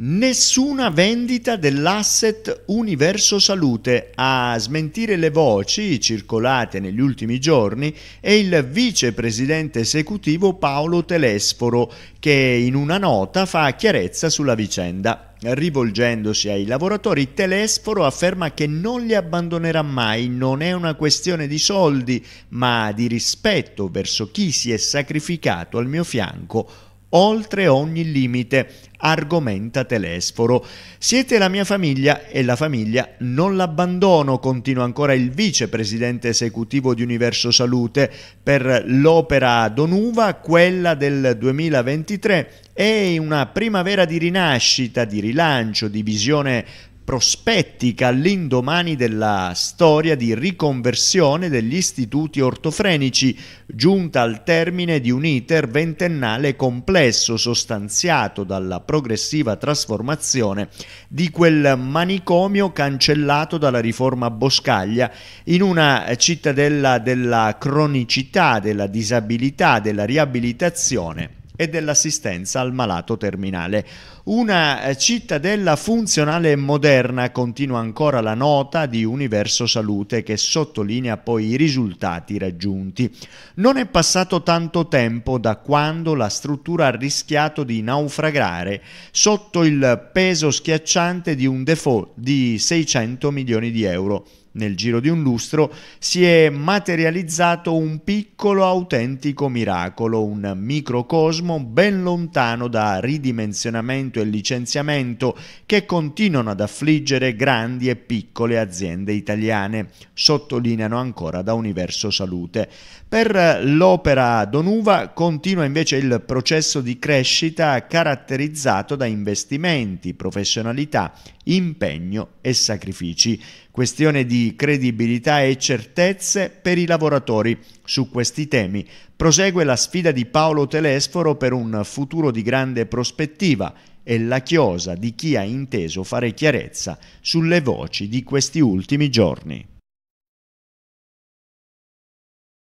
Nessuna vendita dell'asset Universo Salute. A smentire le voci circolate negli ultimi giorni è il vicepresidente esecutivo Paolo Telesforo che in una nota fa chiarezza sulla vicenda. Rivolgendosi ai lavoratori, Telesforo afferma che non li abbandonerà mai, non è una questione di soldi, ma di rispetto verso chi si è sacrificato al mio fianco oltre ogni limite, argomenta Telesforo. Siete la mia famiglia e la famiglia non l'abbandono, continua ancora il vicepresidente esecutivo di Universo Salute per l'opera Donuva, quella del 2023 è una primavera di rinascita, di rilancio, di visione prospettica all'indomani della storia di riconversione degli istituti ortofrenici, giunta al termine di un iter ventennale complesso sostanziato dalla progressiva trasformazione di quel manicomio cancellato dalla riforma Boscaglia in una cittadella della cronicità, della disabilità, della riabilitazione e dell'assistenza al malato terminale. Una eh, cittadella funzionale e moderna continua ancora la nota di Universo Salute che sottolinea poi i risultati raggiunti. Non è passato tanto tempo da quando la struttura ha rischiato di naufragare sotto il peso schiacciante di un default di 600 milioni di euro nel giro di un lustro, si è materializzato un piccolo autentico miracolo, un microcosmo ben lontano da ridimensionamento e licenziamento che continuano ad affliggere grandi e piccole aziende italiane, sottolineano ancora da Universo Salute. Per eh, l'opera Donuva continua invece il processo di crescita caratterizzato da investimenti, professionalità, impegno e sacrifici. Questione di di credibilità e certezze per i lavoratori. Su questi temi prosegue la sfida di Paolo Telesforo per un futuro di grande prospettiva e la chiosa di chi ha inteso fare chiarezza sulle voci di questi ultimi giorni.